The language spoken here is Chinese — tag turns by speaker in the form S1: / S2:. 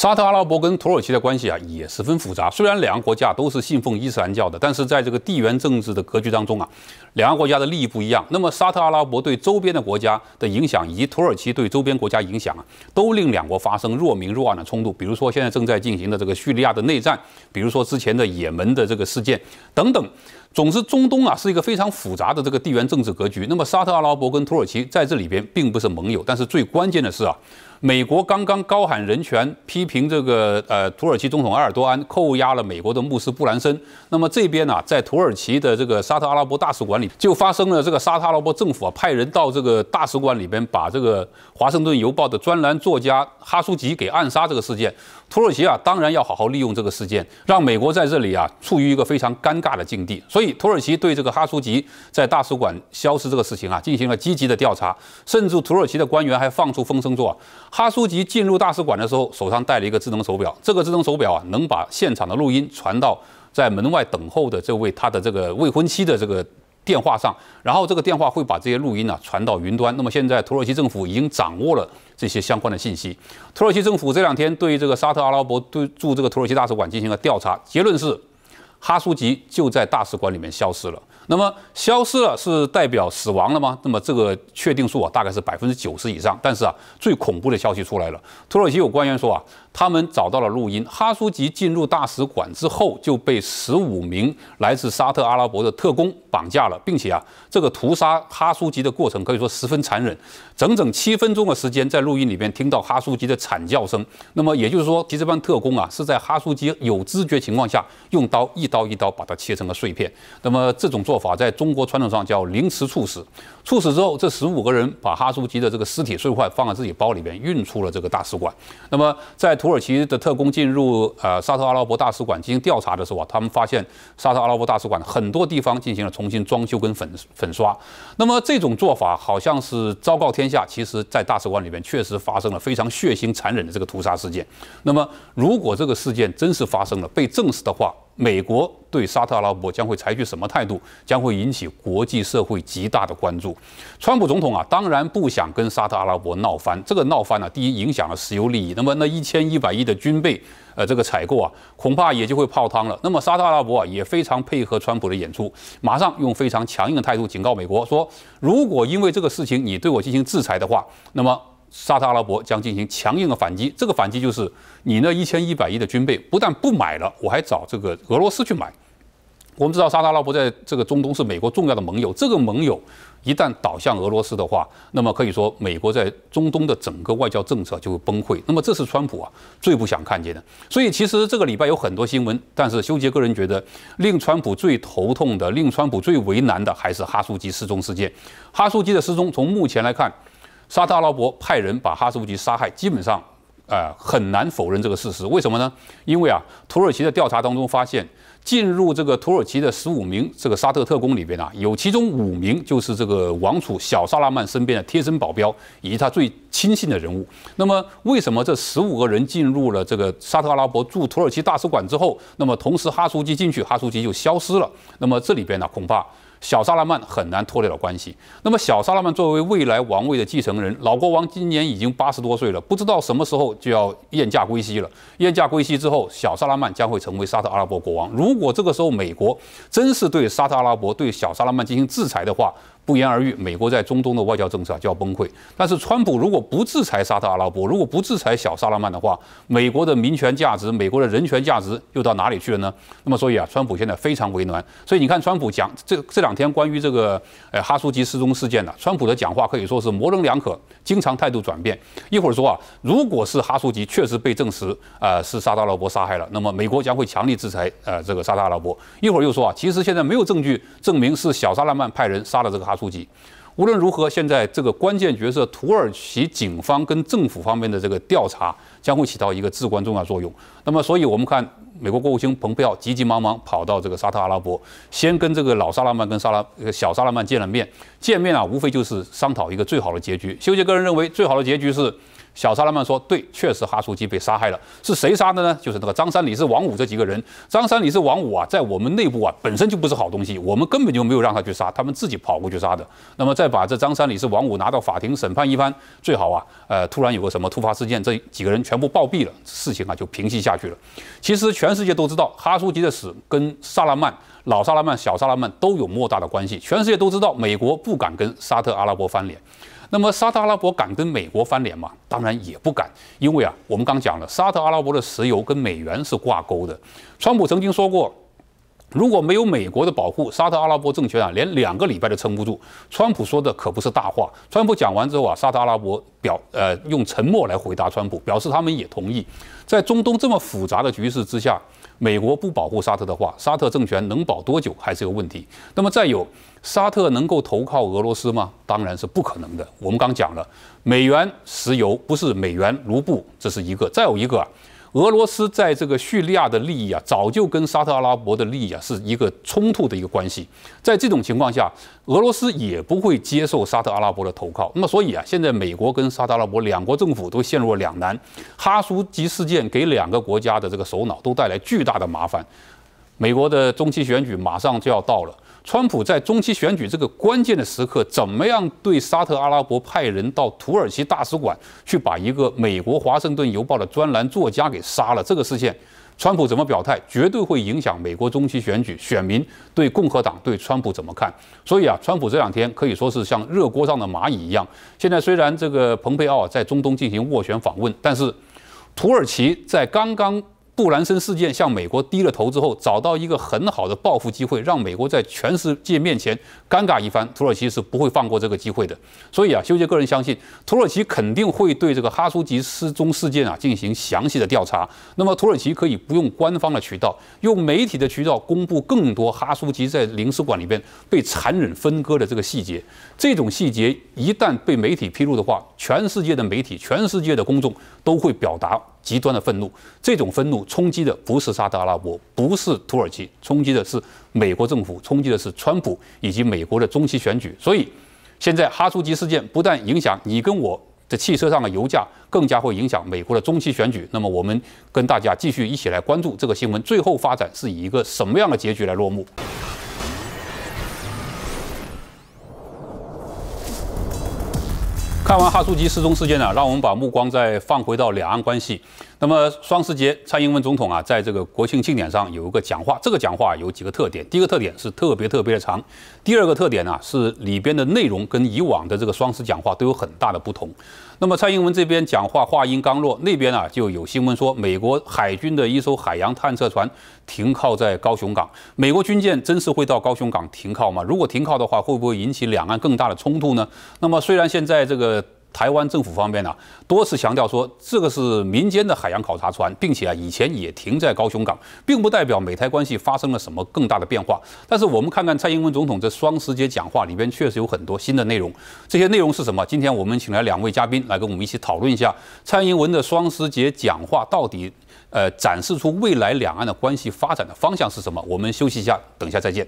S1: 沙特阿拉伯跟土耳其的关系啊也十分复杂。虽然两个国家都是信奉伊斯兰教的，但是在这个地缘政治的格局当中啊，两个国家的利益不一样。那么沙特阿拉伯对周边的国家的影响，以及土耳其对周边国家影响啊，都令两国发生若明若暗的冲突。比如说现在正在进行的这个叙利亚的内战，比如说之前的也门的这个事件等等。总之，中东啊是一个非常复杂的这个地缘政治格局。那么沙特阿拉伯跟土耳其在这里边并不是盟友，但是最关键的是啊。美国刚刚高喊人权，批评这个呃土耳其总统埃尔多安扣押了美国的牧师布兰森。那么这边呢，在土耳其的这个沙特阿拉伯大使馆里，就发生了这个沙特阿拉伯政府啊派人到这个大使馆里边，把这个《华盛顿邮报》的专栏作家哈苏吉给暗杀这个事件。土耳其啊，当然要好好利用这个事件，让美国在这里啊处于一个非常尴尬的境地。所以，土耳其对这个哈苏吉在大使馆消失这个事情啊进行了积极的调查，甚至土耳其的官员还放出风声说，哈苏吉进入大使馆的时候手上戴了一个智能手表，这个智能手表啊能把现场的录音传到在门外等候的这位他的这个未婚妻的这个。电话上，然后这个电话会把这些录音呢传到云端。那么现在土耳其政府已经掌握了这些相关的信息。土耳其政府这两天对这个沙特阿拉伯对驻这个土耳其大使馆进行了调查，结论是哈苏吉就在大使馆里面消失了。那么消失了是代表死亡了吗？那么这个确定数啊大概是百分之九十以上。但是啊，最恐怖的消息出来了，土耳其有官员说啊。他们找到了录音，哈苏吉进入大使馆之后就被十五名来自沙特阿拉伯的特工绑架了，并且啊，这个屠杀哈苏吉的过程可以说十分残忍，整整七分钟的时间，在录音里面听到哈苏吉的惨叫声。那么也就是说，其实这帮特工啊是在哈苏吉有知觉情况下，用刀一刀一刀把它切成了碎片。那么这种做法在中国传统上叫凌迟处死。处死之后，这十五个人把哈苏吉的这个尸体碎块放在自己包里面，运出了这个大使馆。那么在土耳其的特工进入呃沙特阿拉伯大使馆进行调查的时候啊，他们发现沙特阿拉伯大使馆很多地方进行了重新装修跟粉粉刷。那么这种做法好像是昭告天下，其实，在大使馆里面确实发生了非常血腥残忍的这个屠杀事件。那么如果这个事件真是发生了被证实的话，美国对沙特阿拉伯将会采取什么态度，将会引起国际社会极大的关注。川普总统啊，当然不想跟沙特阿拉伯闹翻，这个闹翻呢，第一影响了石油利益，那么那一千一百亿的军备，呃，这个采购啊，恐怕也就会泡汤了。那么沙特阿拉伯啊，也非常配合川普的演出，马上用非常强硬的态度警告美国说，如果因为这个事情你对我进行制裁的话，那么。沙特阿拉伯将进行强硬的反击，这个反击就是你那一千一百亿的军备不但不买了，我还找这个俄罗斯去买。我们知道沙特阿拉伯在这个中东是美国重要的盟友，这个盟友一旦倒向俄罗斯的话，那么可以说美国在中东的整个外交政策就会崩溃。那么这是川普啊最不想看见的。所以其实这个礼拜有很多新闻，但是修杰个人觉得令川普最头痛的、令川普最为难的还是哈苏基失踪事件。哈苏基的失踪从目前来看。沙特阿拉伯派人把哈苏吉杀害，基本上，呃，很难否认这个事实。为什么呢？因为啊，土耳其的调查当中发现，进入这个土耳其的十五名这个沙特特工里边呢，有其中五名就是这个王储小萨拉曼身边的贴身保镖以及他最亲信的人物。那么，为什么这十五个人进入了这个沙特阿拉伯驻土耳其大使馆之后，那么同时哈苏吉进去，哈苏吉就消失了？那么这里边呢，恐怕。小萨拉曼很难脱离了关系。那么，小萨拉曼作为未来王位的继承人，老国王今年已经八十多岁了，不知道什么时候就要燕驾归西了。燕驾归西之后，小萨拉曼将会成为沙特阿拉伯国王。如果这个时候美国真是对沙特阿拉伯、对小萨拉曼进行制裁的话，不言而喻，美国在中东的外交政策啊就要崩溃。但是，川普如果不制裁沙特阿拉伯，如果不制裁小萨拉曼的话，美国的民权价值、美国的人权价值又到哪里去了呢？那么，所以啊，川普现在非常为难。所以你看，川普讲这这两天关于这个呃哈苏吉失踪事件呢，川普的讲话可以说是模棱两可，经常态度转变。一会儿说啊，如果是哈苏吉确实被证实呃是沙特阿拉伯杀害了，那么美国将会强力制裁呃这个沙特阿拉伯。一会儿又说啊，其实现在没有证据证明是小萨拉曼派人杀了这个。查数据，无论如何，现在这个关键角色土耳其警方跟政府方面的这个调查将会起到一个至关重要作用。那么，所以我们看。美国国务卿蓬佩奥急急忙忙跑到这个沙特阿拉伯，先跟这个老萨拉曼跟萨拉小萨拉曼见了面。见面啊，无非就是商讨一个最好的结局。修杰个人认为，最好的结局是小萨拉曼说：“对，确实哈苏基被杀害了，是谁杀的呢？就是那个张三李四王五这几个人。张三李四王五啊，在我们内部啊，本身就不是好东西，我们根本就没有让他去杀，他们自己跑过去杀的。那么再把这张三李四王五拿到法庭审判一番，最好啊，呃，突然有个什么突发事件，这几个人全部暴毙了，事情啊就平息下去了。其实全。全世界都知道哈苏吉的死跟萨拉曼、老萨拉曼、小萨拉曼都有莫大的关系。全世界都知道美国不敢跟沙特阿拉伯翻脸，那么沙特阿拉伯敢跟美国翻脸吗？当然也不敢，因为啊，我们刚讲了，沙特阿拉伯的石油跟美元是挂钩的。川普曾经说过。如果没有美国的保护，沙特阿拉伯政权啊，连两个礼拜都撑不住。川普说的可不是大话。川普讲完之后啊，沙特阿拉伯表呃用沉默来回答川普，表示他们也同意。在中东这么复杂的局势之下，美国不保护沙特的话，沙特政权能保多久还是个问题。那么再有，沙特能够投靠俄罗斯吗？当然是不可能的。我们刚讲了，美元石油不是美元卢布，这是一个。再有一个。啊。俄罗斯在这个叙利亚的利益啊，早就跟沙特阿拉伯的利益啊是一个冲突的一个关系。在这种情况下，俄罗斯也不会接受沙特阿拉伯的投靠。那么，所以啊，现在美国跟沙特阿拉伯两国政府都陷入了两难。哈苏吉事件给两个国家的这个首脑都带来巨大的麻烦。美国的中期选举马上就要到了。川普在中期选举这个关键的时刻，怎么样对沙特阿拉伯派人到土耳其大使馆去把一个美国华盛顿邮报的专栏作家给杀了这个事件，川普怎么表态，绝对会影响美国中期选举选民对共和党对川普怎么看。所以啊，川普这两天可以说是像热锅上的蚂蚁一样。现在虽然这个蓬佩奥在中东进行斡旋访问，但是土耳其在刚刚。杜兰森事件向美国低了头之后，找到一个很好的报复机会，让美国在全世界面前尴尬一番。土耳其是不会放过这个机会的。所以啊，修杰个人相信，土耳其肯定会对这个哈苏吉失踪事件啊进行详细的调查。那么，土耳其可以不用官方的渠道，用媒体的渠道公布更多哈苏吉在领事馆里边被残忍分割的这个细节。这种细节一旦被媒体披露的话，全世界的媒体、全世界的公众都会表达。极端的愤怒，这种愤怒冲击的不是沙特阿拉伯，不是土耳其，冲击的是美国政府，冲击的是川普以及美国的中期选举。所以，现在哈苏吉事件不但影响你跟我的汽车上的油价，更加会影响美国的中期选举。那么，我们跟大家继续一起来关注这个新闻最后发展是以一个什么样的结局来落幕。看完哈苏吉失踪事件呢，让我们把目光再放回到两岸关系。那么，双十节，蔡英文总统啊，在这个国庆庆典上有一个讲话，这个讲话有几个特点。第一个特点是特别特别的长，第二个特点呢是里边的内容跟以往的这个双十讲话都有很大的不同。那么蔡英文这边讲话话音刚落，那边啊就有新闻说，美国海军的一艘海洋探测船停靠在高雄港。美国军舰真是会到高雄港停靠吗？如果停靠的话，会不会引起两岸更大的冲突呢？那么虽然现在这个。台湾政府方面呢，多次强调说这个是民间的海洋考察船，并且啊以前也停在高雄港，并不代表美台关系发生了什么更大的变化。但是我们看看蔡英文总统这双十节讲话里边确实有很多新的内容，这些内容是什么？今天我们请来两位嘉宾来跟我们一起讨论一下蔡英文的双十节讲话到底，呃，展示出未来两岸的关系发展的方向是什么？我们休息一下，等一下再见。